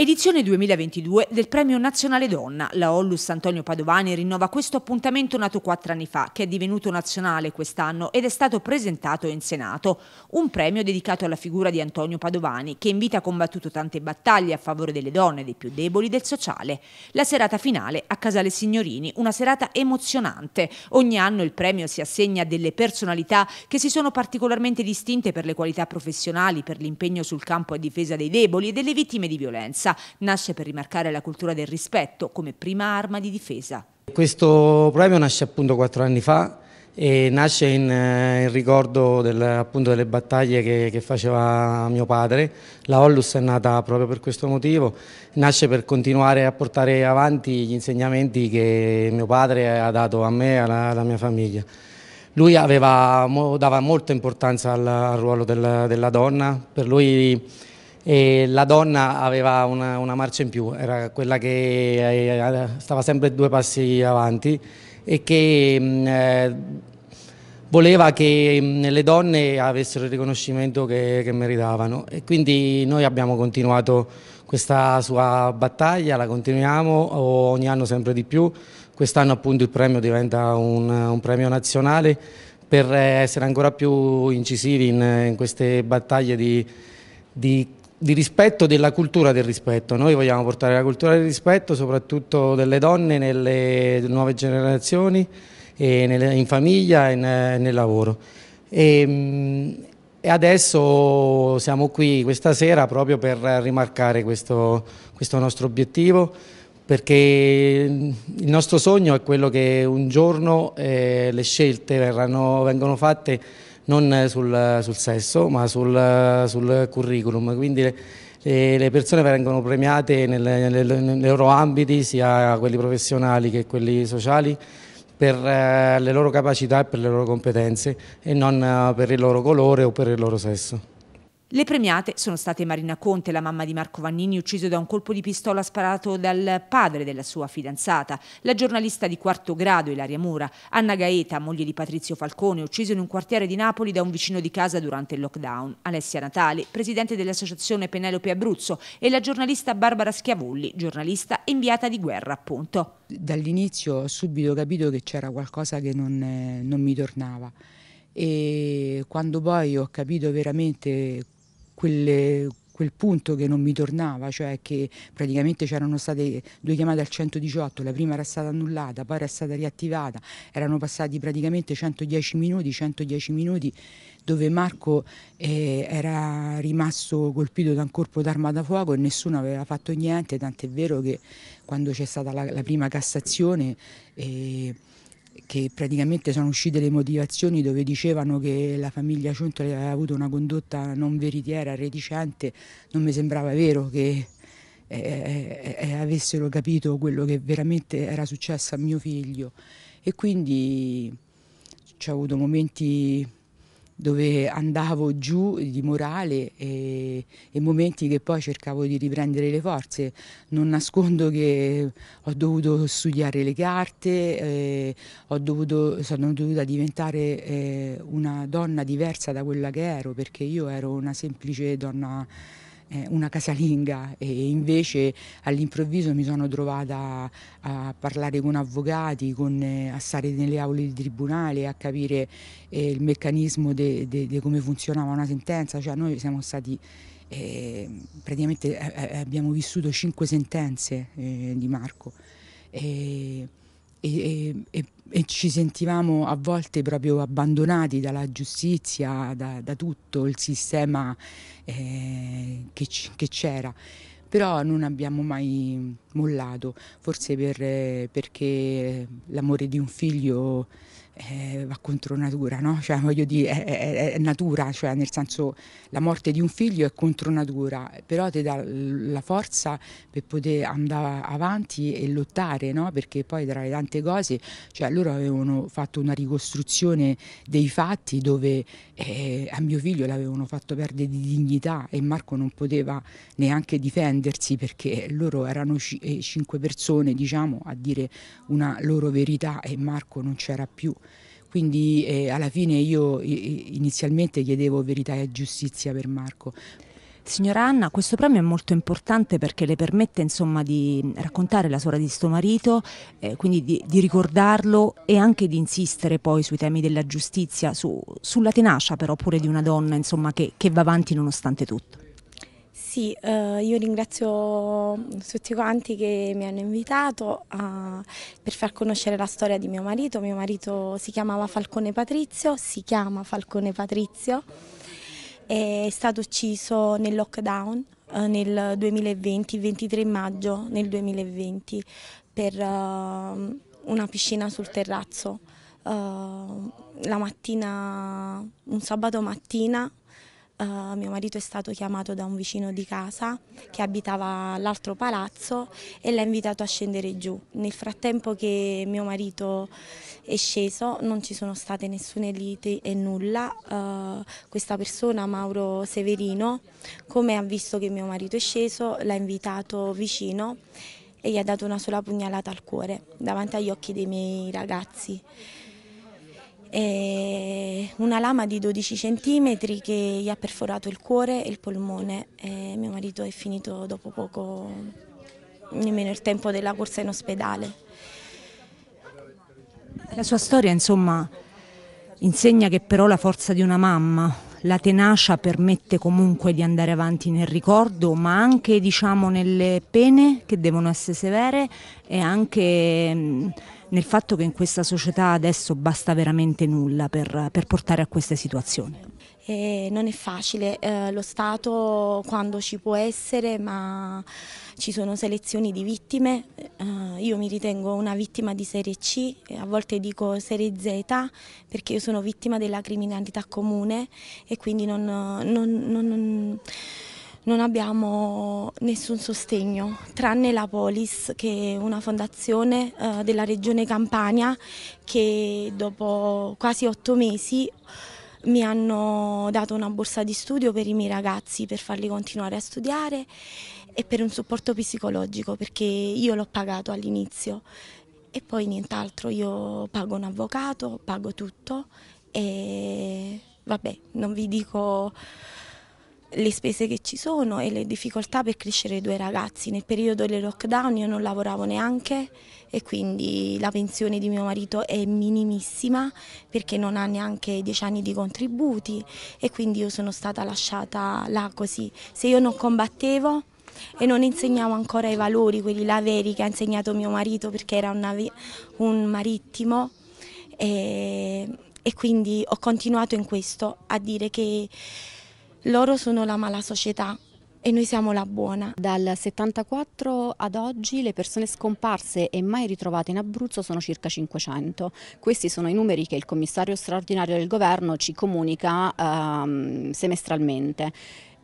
Edizione 2022 del Premio Nazionale Donna. La Ollus Antonio Padovani rinnova questo appuntamento nato quattro anni fa, che è divenuto nazionale quest'anno ed è stato presentato in Senato. Un premio dedicato alla figura di Antonio Padovani, che in vita ha combattuto tante battaglie a favore delle donne, dei più deboli, del sociale. La serata finale a Casale Signorini, una serata emozionante. Ogni anno il premio si assegna a delle personalità che si sono particolarmente distinte per le qualità professionali, per l'impegno sul campo a difesa dei deboli e delle vittime di violenza. Scienza nasce per rimarcare la cultura del rispetto come prima arma di difesa. Questo premio nasce appunto quattro anni fa e nasce in, eh, in ricordo del, appunto delle battaglie che, che, faceva mio padre. La Hollus è nata proprio per questo motivo, nasce per continuare a portare avanti gli insegnamenti che mio padre ha dato a me e alla, alla mia famiglia. Lui aveva, dava molta importanza al, al ruolo del, della donna, per lui e la donna aveva una, una, marcia in più, era quella che eh, stava sempre due passi avanti e che mm, eh, voleva che mm, le donne avessero il riconoscimento che, che meritavano e quindi noi abbiamo continuato questa sua battaglia, la continuiamo ogni anno sempre di più, quest'anno appunto il premio diventa un, un premio nazionale per eh, essere ancora più incisivi in, in queste battaglie di, di di rispetto della cultura del rispetto. Noi vogliamo portare la cultura del rispetto soprattutto delle donne nelle nuove generazioni, nelle, in famiglia e nel, nel lavoro. E, ehm, e, adesso siamo qui questa sera proprio per rimarcare questo, questo nostro obiettivo perché il nostro sogno è quello che un giorno eh, le scelte verranno, vengono fatte non sul, sul sesso ma sul, sul curriculum, quindi le, le, persone vengono premiate nel, nel, nei loro ambiti, sia quelli professionali che quelli sociali, per eh, le loro capacità e per le loro competenze e non eh, per il loro colore o per il loro sesso. Le premiate sono state Marina Conte, la mamma di Marco Vannini, ucciso da un colpo di pistola sparato dal padre della sua fidanzata, la giornalista di quarto grado Ilaria Mura, Anna Gaeta, moglie di Patrizio Falcone, ucciso in un quartiere di Napoli da un vicino di casa durante il lockdown, Alessia Natali, presidente dell'associazione Penelope Abruzzo e la giornalista Barbara Schiavulli, giornalista inviata di guerra appunto. Dall'inizio ho subito capito che c'era qualcosa che non, eh, non mi tornava e quando poi ho capito veramente quelle, quel punto che non mi tornava, cioè che praticamente c'erano state due chiamate al 118, la prima era stata annullata, poi era stata riattivata, erano passati praticamente 110 minuti, 110 minuti dove Marco eh, era rimasto colpito da un colpo d'arma da fuoco e nessuno aveva fatto niente, tant'è vero che quando c'è stata la, la prima Cassazione... Eh, che praticamente sono uscite le motivazioni dove dicevano che la famiglia Ciontoli aveva avuto una condotta non veritiera, reticente, non mi sembrava vero che eh, eh, eh, avessero capito quello che veramente era successo a mio figlio e quindi ci ho avuto momenti dove andavo giù di morale e, e, momenti che poi cercavo di riprendere le forze. Non nascondo che ho dovuto studiare le carte, eh, dovuto, sono dovuta diventare eh, una donna diversa da quella che ero perché io ero una semplice donna una casalinga e invece all'improvviso mi sono trovata a parlare con avvocati, con, eh, a stare nelle aule di tribunale, a capire eh, il meccanismo di come funzionava una sentenza, cioè noi siamo stati ehm, eh, praticamente eh, abbiamo vissuto cinque sentenze eh, di Marco e, e, e, ci sentivamo a volte proprio abbandonati dalla giustizia, da, da tutto il sistema eh, che, che, c'era. Però non abbiamo mai mollato, forse per, perché l'amore di un figlio eh, va contro natura, no? cioè, voglio dire, è, è, è, natura, cioè nel senso la morte di un figlio è contro natura, però ti dà la forza per poter andare avanti e lottare, no? perché poi tra le tante cose cioè, loro avevano fatto una ricostruzione dei fatti dove eh, a mio figlio l'avevano fatto perdere di dignità e Marco non poteva neanche difendersi perché loro erano eh, cinque persone diciamo, a dire una loro verità e Marco non c'era più. Quindi eh, alla fine io inizialmente chiedevo verità e giustizia per Marco, Signora Anna, questo premio è molto importante perché le permette insomma, di raccontare la storia di suo marito, eh, quindi di, di, ricordarlo e anche di insistere poi sui temi della giustizia, su, sulla tenacia però pure di una donna insomma, che, che va avanti nonostante tutto. Sì, eh, io ringrazio tutti quanti che mi hanno invitato a, per far conoscere la storia di mio marito. Mio marito si chiamava Falcone Patrizio, si chiama Falcone Patrizio, è stato ucciso nel lockdown eh, nel 2020, il 23 maggio nel 2020, per eh, una piscina sul terrazzo. Eh, la mattina, un sabato mattina eh, mio marito è stato chiamato da un vicino di casa che abitava l'altro palazzo e l'ha invitato a scendere giù. Nel frattempo che mio marito è sceso non ci sono state nessune liti e nulla. Uh, questa persona, Mauro Severino, come ha visto che mio marito è sceso, l'ha invitato vicino e gli ha dato una sola pugnalata al cuore davanti agli occhi dei miei ragazzi e una lama di 12 cm che gli ha perforato il cuore e il polmone e mio marito è finito dopo poco, nemmeno il tempo della corsa in ospedale. La sua storia insomma insegna che però la forza di una mamma, la tenacia permette comunque di andare avanti nel ricordo, ma anche diciamo, nelle pene che devono essere severe e anche nel fatto che in questa società adesso basta veramente nulla per, per portare a queste situazioni? Eh, non è facile, eh, lo Stato quando ci può essere, ma ci sono selezioni di vittime, eh, io mi ritengo una vittima di serie C, a volte dico serie Z perché io sono vittima della criminalità comune e quindi non, non, non, non non abbiamo nessun sostegno, tranne la Polis, che è una fondazione eh, della regione Campania che dopo quasi otto mesi mi hanno dato una borsa di studio per i miei ragazzi per farli continuare a studiare e per un supporto psicologico perché io l'ho pagato all'inizio e poi nient'altro, io pago un avvocato, pago tutto e vabbè, non vi dico le spese che ci sono e le difficoltà per crescere i due ragazzi. Nel periodo del lockdown io non lavoravo neanche e quindi la pensione di mio marito è minimissima perché non ha neanche dieci anni di contributi e quindi io sono stata lasciata là così. Se io non combattevo e non insegnavo ancora i valori, quelli là veri che ha insegnato mio marito perché era un marittimo e, e quindi ho continuato in questo a dire che loro sono la mala società e noi siamo la buona. Dal 74 ad oggi le persone scomparse e mai ritrovate in Abruzzo sono circa 500. Questi sono i numeri che il commissario straordinario del governo ci comunica ehm, semestralmente.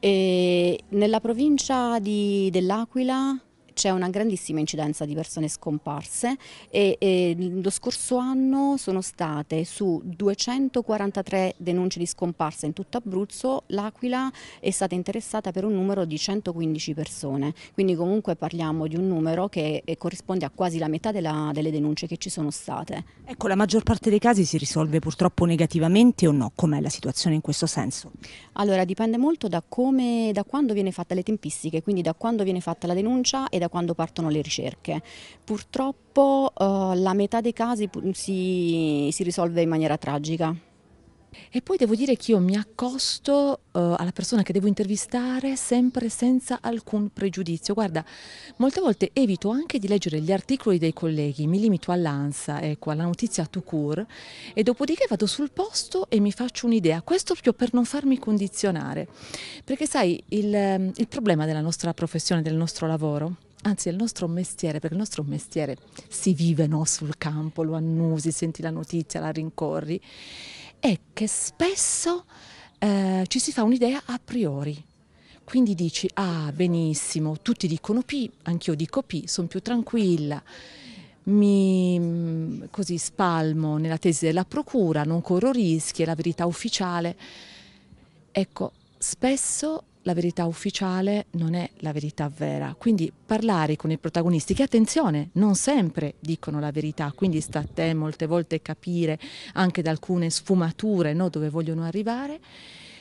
E nella provincia dell'Aquila c'è una grandissima incidenza di persone scomparse e, e lo scorso anno sono state su 243 denunce di scomparsa in tutto Abruzzo, l'Aquila è stata interessata per un numero di 115 persone, quindi comunque parliamo di un numero che eh, corrisponde a quasi la metà della, delle denunce che ci sono state. Ecco, la maggior parte dei casi si risolve purtroppo negativamente o no? Com'è la situazione in questo senso? Allora, dipende molto da, come, da quando viene fatta le tempistiche, quindi da quando viene fatta la denuncia e da da quando partono le ricerche. Purtroppo eh, la metà dei casi si, si risolve in maniera tragica. E poi devo dire che io mi accosto uh, alla persona che devo intervistare sempre senza alcun pregiudizio. Guarda, molte volte evito anche di leggere gli articoli dei colleghi, mi limito all'ansa, ecco, alla notizia to cure e dopodiché vado sul posto e mi faccio un'idea. Questo proprio per non farmi condizionare. Perché sai, il, il problema della nostra professione, del nostro lavoro anzi è il nostro mestiere, perché il nostro mestiere si vive no, sul campo, lo annusi, senti la notizia, la rincorri, è che spesso eh, ci si fa un'idea a priori. Quindi dici, ah benissimo, tutti dicono P, anch'io dico P, sono più tranquilla, mi mm, così, spalmo nella tesi della procura, non corro rischi, è la verità ufficiale. Ecco, spesso la verità ufficiale non è la verità vera. Quindi parlare con i protagonisti che, attenzione, non sempre dicono la verità, quindi sta a te molte volte capire anche da alcune sfumature no, dove vogliono arrivare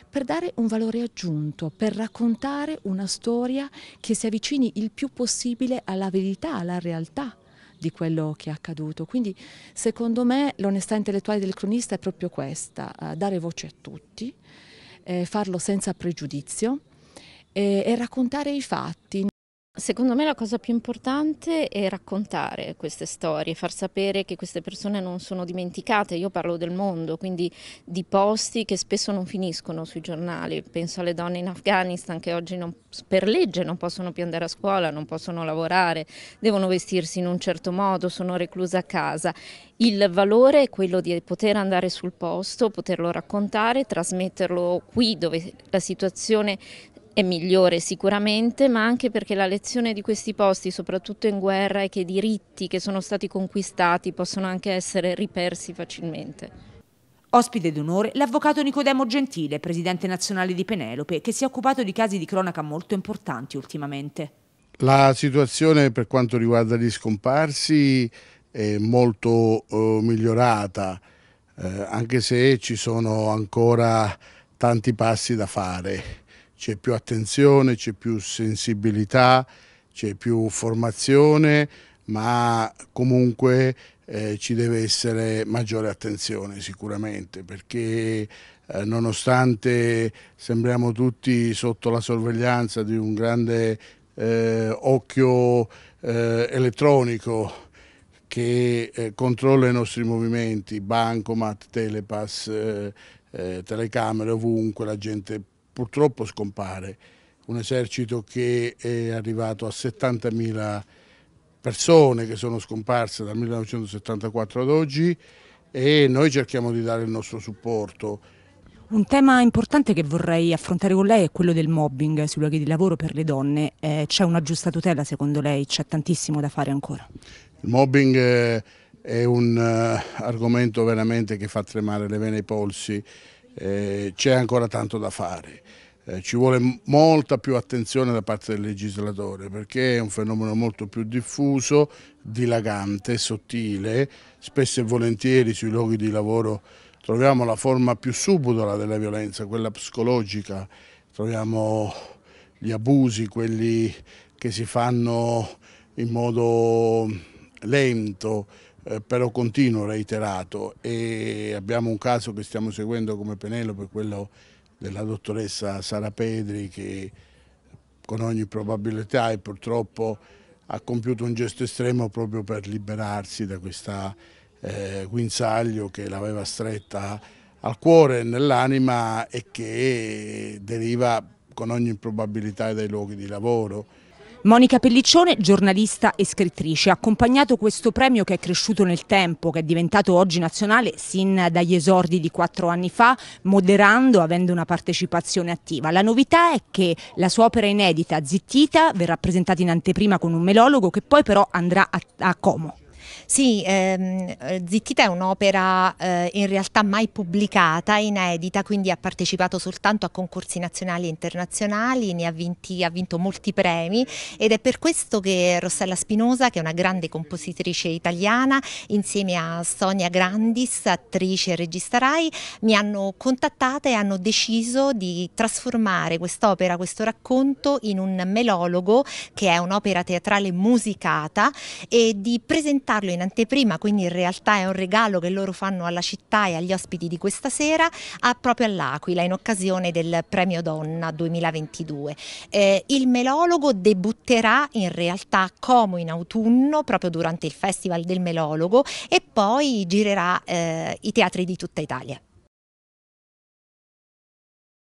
per dare un valore aggiunto, per raccontare una storia che si avvicini il più possibile alla verità, alla realtà di quello che è accaduto. Quindi secondo me l'onestà intellettuale del cronista è proprio questa, dare voce a tutti, eh, farlo senza pregiudizio e, e raccontare i fatti. Secondo me la cosa più importante è raccontare queste storie, far sapere che queste persone non sono dimenticate. Io parlo del mondo, quindi di posti che spesso non finiscono sui giornali. Penso alle donne in Afghanistan che oggi non, per legge non possono più andare a scuola, non possono lavorare, devono vestirsi in un certo modo, sono recluse a casa. Il valore è quello di poter andare sul posto, poterlo raccontare, trasmetterlo qui dove la situazione è migliore sicuramente, ma anche perché la lezione di questi posti, soprattutto in guerra, è che i diritti che sono stati conquistati possono anche essere ripersi facilmente. Ospite d'onore l'avvocato Nicodemo Gentile, presidente nazionale di Penelope, che si è occupato di casi di cronaca molto importanti ultimamente. La situazione per quanto riguarda gli scomparsi è molto eh, migliorata, eh, anche se ci sono ancora tanti passi da fare c'è più attenzione, c'è più sensibilità, c'è più formazione, ma comunque eh, ci deve essere maggiore attenzione sicuramente perché eh, nonostante sembriamo tutti sotto la sorveglianza di un grande eh, occhio eh, elettronico che eh, controlla i nostri movimenti, bancomat, telepass, eh, telecamere ovunque, la gente purtroppo scompare. Un esercito che è arrivato a 70.000 persone che sono scomparse dal 1974 ad oggi e noi cerchiamo di dare il nostro supporto. Un tema importante che vorrei affrontare con lei è quello del mobbing sui luoghi di lavoro per le donne. Eh, c'è una giusta tutela secondo lei? C'è tantissimo da fare ancora? Il mobbing eh, è un eh, argomento veramente che fa tremare le vene ai polsi eh, c'è ancora tanto da fare. Eh, ci vuole molta più attenzione da parte del legislatore perché è un fenomeno molto più diffuso, dilagante, sottile, spesso e volentieri sui luoghi di lavoro troviamo la forma più subdola della violenza, quella psicologica, troviamo gli abusi, quelli che si fanno in modo lento, eh, però continuo, reiterato e abbiamo un caso che stiamo seguendo come Penelope, quello della dottoressa Sara Pedri che con ogni probabilità e purtroppo ha compiuto un gesto estremo proprio per liberarsi da questa eh, guinzaglio che l'aveva stretta al cuore e nell'anima e che deriva con ogni probabilità dai luoghi di lavoro Monica Pelliccione, giornalista e scrittrice, ha accompagnato questo premio che è cresciuto nel tempo, che è diventato oggi nazionale sin dagli esordi di quattro anni fa, moderando, avendo una partecipazione attiva. La novità è che la sua opera inedita, Zittita, verrà presentata in anteprima con un melologo che poi però andrà a, a Como. Sì, ehm, eh, Zittita è un'opera eh, in realtà mai pubblicata, inedita, quindi ha partecipato soltanto a concorsi nazionali e internazionali, ne ha, vinti, ha vinto molti premi ed è per questo che Rossella Spinosa, che è una grande compositrice italiana, insieme a Sonia Grandis, attrice e regista RAI, mi hanno contattata e hanno deciso di trasformare quest'opera, questo racconto, in un melologo che è un'opera teatrale musicata e di presentare presentarlo in anteprima, quindi in realtà è un regalo che loro fanno alla città e agli ospiti di questa sera, proprio all'Aquila in occasione del Premio Donna 2022. Eh, il melologo debutterà in realtà a Como in autunno, proprio durante il Festival del Melologo e poi girerà eh, i teatri di tutta Italia.